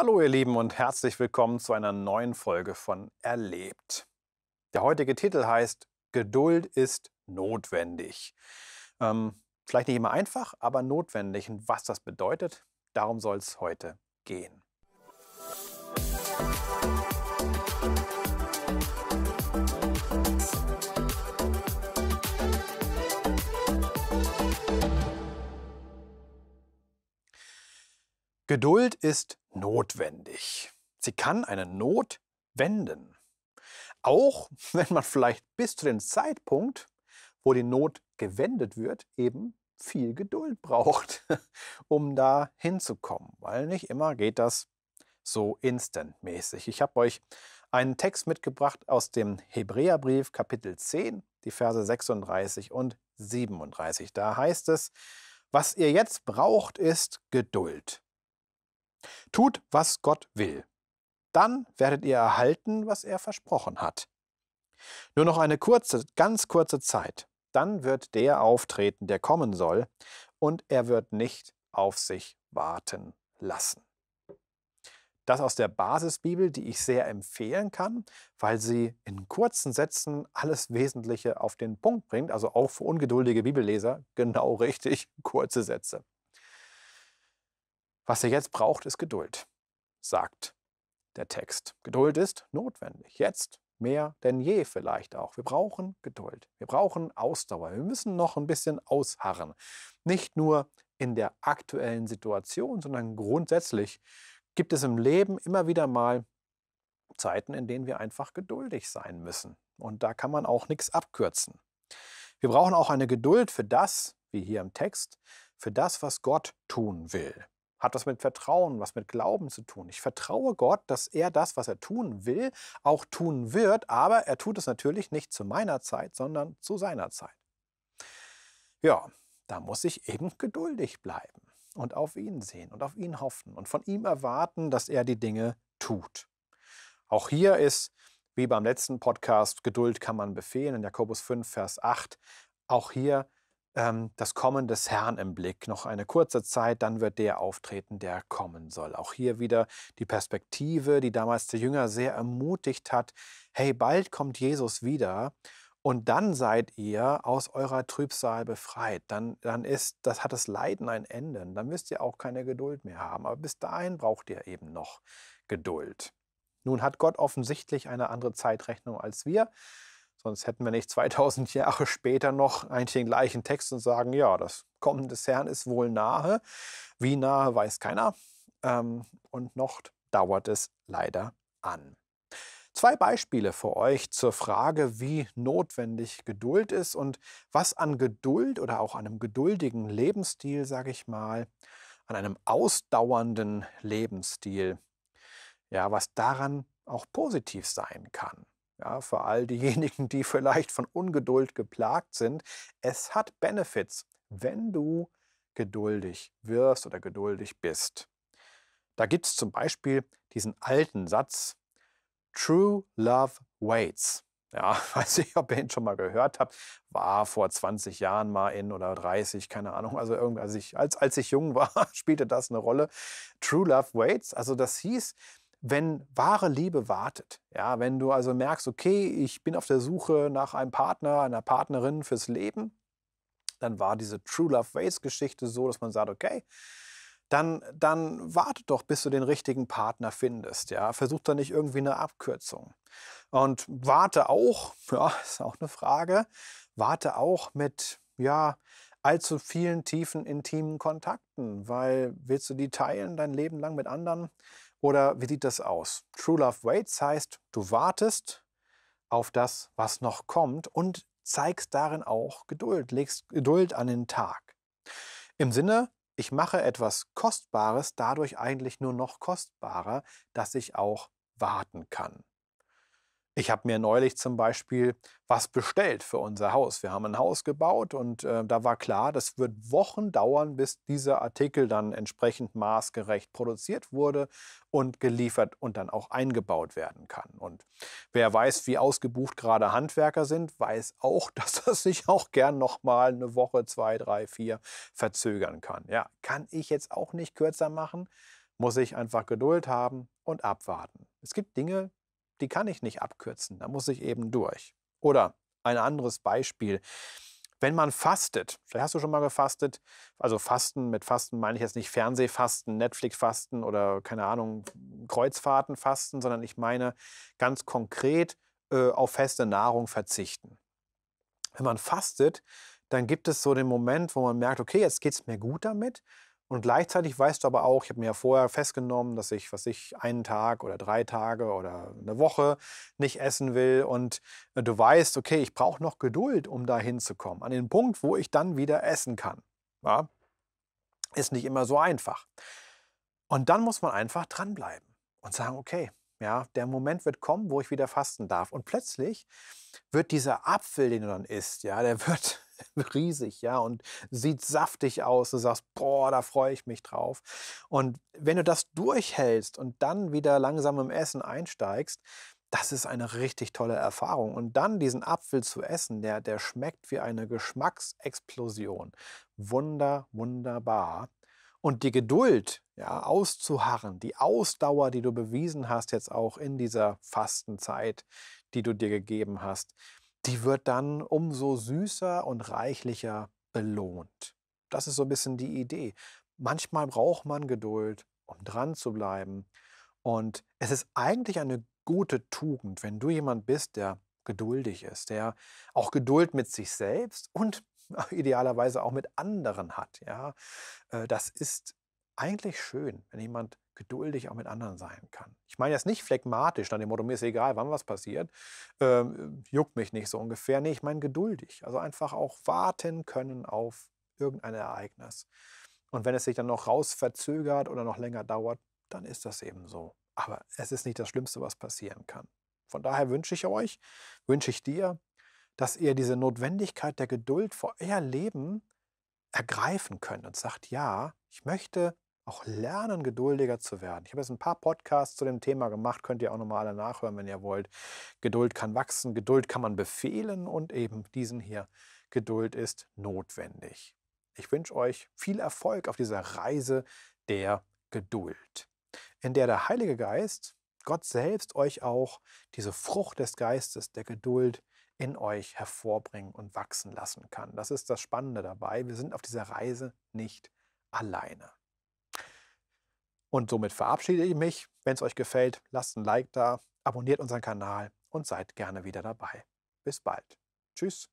Hallo ihr Lieben und herzlich willkommen zu einer neuen Folge von Erlebt. Der heutige Titel heißt Geduld ist notwendig. Ähm, vielleicht nicht immer einfach, aber notwendig und was das bedeutet, darum soll es heute gehen. Musik Geduld ist notwendig. Sie kann eine Not wenden. Auch wenn man vielleicht bis zu dem Zeitpunkt, wo die Not gewendet wird, eben viel Geduld braucht, um da hinzukommen. Weil nicht immer geht das so instantmäßig. Ich habe euch einen Text mitgebracht aus dem Hebräerbrief Kapitel 10, die Verse 36 und 37. Da heißt es, was ihr jetzt braucht, ist Geduld. Tut, was Gott will. Dann werdet ihr erhalten, was er versprochen hat. Nur noch eine kurze, ganz kurze Zeit. Dann wird der auftreten, der kommen soll, und er wird nicht auf sich warten lassen. Das aus der Basisbibel, die ich sehr empfehlen kann, weil sie in kurzen Sätzen alles Wesentliche auf den Punkt bringt, also auch für ungeduldige Bibelleser genau richtig, kurze Sätze. Was ihr jetzt braucht, ist Geduld, sagt der Text. Geduld ist notwendig. Jetzt mehr denn je vielleicht auch. Wir brauchen Geduld. Wir brauchen Ausdauer. Wir müssen noch ein bisschen ausharren. Nicht nur in der aktuellen Situation, sondern grundsätzlich gibt es im Leben immer wieder mal Zeiten, in denen wir einfach geduldig sein müssen. Und da kann man auch nichts abkürzen. Wir brauchen auch eine Geduld für das, wie hier im Text, für das, was Gott tun will hat was mit Vertrauen, was mit Glauben zu tun. Ich vertraue Gott, dass er das, was er tun will, auch tun wird, aber er tut es natürlich nicht zu meiner Zeit, sondern zu seiner Zeit. Ja, da muss ich eben geduldig bleiben und auf ihn sehen und auf ihn hoffen und von ihm erwarten, dass er die Dinge tut. Auch hier ist, wie beim letzten Podcast, Geduld kann man befehlen in Jakobus 5, Vers 8. Auch hier ähm, das Kommen des Herrn im Blick. Noch eine kurze Zeit, dann wird der auftreten, der kommen soll. Auch hier wieder die Perspektive, die damals die Jünger sehr ermutigt hat. Hey, bald kommt Jesus wieder und dann seid ihr aus eurer Trübsal befreit. Dann, dann ist, das hat das Leiden ein Ende. Dann müsst ihr auch keine Geduld mehr haben. Aber bis dahin braucht ihr eben noch Geduld. Nun hat Gott offensichtlich eine andere Zeitrechnung als wir. Sonst hätten wir nicht 2000 Jahre später noch eigentlich den gleichen Text und sagen, ja, das Kommen des Herrn ist wohl nahe. Wie nahe weiß keiner. Ähm, und noch dauert es leider an. Zwei Beispiele für euch zur Frage, wie notwendig Geduld ist und was an Geduld oder auch an einem geduldigen Lebensstil, sage ich mal, an einem ausdauernden Lebensstil, ja, was daran auch positiv sein kann. Ja, für all diejenigen, die vielleicht von Ungeduld geplagt sind, es hat Benefits, wenn du geduldig wirst oder geduldig bist. Da gibt es zum Beispiel diesen alten Satz, True Love Waits. Ja, weiß ich, ob ihr ihn schon mal gehört habt. War vor 20 Jahren mal in oder 30, keine Ahnung. Also irgendwie, als ich, als, als ich jung war, spielte das eine Rolle. True Love Waits. Also das hieß, wenn wahre Liebe wartet, ja, wenn du also merkst, okay, ich bin auf der Suche nach einem Partner, einer Partnerin fürs Leben, dann war diese True Love Ways Geschichte so, dass man sagt, okay, dann, dann warte doch, bis du den richtigen Partner findest, ja, versuch da nicht irgendwie eine Abkürzung. Und warte auch, ja, ist auch eine Frage, warte auch mit, ja, allzu vielen tiefen, intimen Kontakten, weil willst du die teilen dein Leben lang mit anderen? Oder wie sieht das aus? True Love Waits heißt, du wartest auf das, was noch kommt und zeigst darin auch Geduld, legst Geduld an den Tag. Im Sinne, ich mache etwas Kostbares dadurch eigentlich nur noch kostbarer, dass ich auch warten kann. Ich habe mir neulich zum Beispiel was bestellt für unser Haus. Wir haben ein Haus gebaut und äh, da war klar, das wird Wochen dauern, bis dieser Artikel dann entsprechend maßgerecht produziert wurde und geliefert und dann auch eingebaut werden kann. Und wer weiß, wie ausgebucht gerade Handwerker sind, weiß auch, dass das sich auch gern nochmal eine Woche, zwei, drei, vier verzögern kann. Ja, kann ich jetzt auch nicht kürzer machen, muss ich einfach Geduld haben und abwarten. Es gibt Dinge, die kann ich nicht abkürzen, da muss ich eben durch. Oder ein anderes Beispiel. Wenn man fastet, vielleicht hast du schon mal gefastet, also Fasten, mit Fasten meine ich jetzt nicht Fernsehfasten, Netflix-Fasten oder keine Ahnung, Kreuzfahrtenfasten, sondern ich meine ganz konkret äh, auf feste Nahrung verzichten. Wenn man fastet, dann gibt es so den Moment, wo man merkt, okay, jetzt geht es mir gut damit und gleichzeitig weißt du aber auch, ich habe mir ja vorher festgenommen, dass ich, was ich, einen Tag oder drei Tage oder eine Woche nicht essen will. Und äh, du weißt, okay, ich brauche noch Geduld, um da hinzukommen, an den Punkt, wo ich dann wieder essen kann. Ja? Ist nicht immer so einfach. Und dann muss man einfach dranbleiben und sagen, okay, ja, der Moment wird kommen, wo ich wieder fasten darf. Und plötzlich wird dieser Apfel, den du dann isst, ja, der wird riesig, ja, und sieht saftig aus. Du sagst, boah, da freue ich mich drauf. Und wenn du das durchhältst und dann wieder langsam im Essen einsteigst, das ist eine richtig tolle Erfahrung. Und dann diesen Apfel zu essen, der, der schmeckt wie eine Geschmacksexplosion. Wunder, wunderbar. Und die Geduld, ja, auszuharren, die Ausdauer, die du bewiesen hast, jetzt auch in dieser Fastenzeit, die du dir gegeben hast, die wird dann umso süßer und reichlicher belohnt. Das ist so ein bisschen die Idee. Manchmal braucht man Geduld, um dran zu bleiben. Und es ist eigentlich eine gute Tugend, wenn du jemand bist, der geduldig ist, der auch Geduld mit sich selbst und idealerweise auch mit anderen hat. Ja, äh, das ist eigentlich schön, wenn jemand geduldig auch mit anderen sein kann. Ich meine jetzt nicht phlegmatisch, dann dem Motto, mir ist egal, wann was passiert, ähm, juckt mich nicht so ungefähr. Nee, ich meine geduldig. Also einfach auch warten können auf irgendein Ereignis. Und wenn es sich dann noch raus verzögert oder noch länger dauert, dann ist das eben so. Aber es ist nicht das Schlimmste, was passieren kann. Von daher wünsche ich euch, wünsche ich dir, dass ihr diese Notwendigkeit der Geduld vor euer Leben ergreifen könnt und sagt, ja, ich möchte auch lernen, geduldiger zu werden. Ich habe jetzt ein paar Podcasts zu dem Thema gemacht, könnt ihr auch nochmal alle nachhören, wenn ihr wollt. Geduld kann wachsen, Geduld kann man befehlen und eben diesen hier, Geduld ist notwendig. Ich wünsche euch viel Erfolg auf dieser Reise der Geduld, in der der Heilige Geist, Gott selbst, euch auch diese Frucht des Geistes, der Geduld, in euch hervorbringen und wachsen lassen kann. Das ist das Spannende dabei. Wir sind auf dieser Reise nicht alleine. Und somit verabschiede ich mich. Wenn es euch gefällt, lasst ein Like da, abonniert unseren Kanal und seid gerne wieder dabei. Bis bald. Tschüss.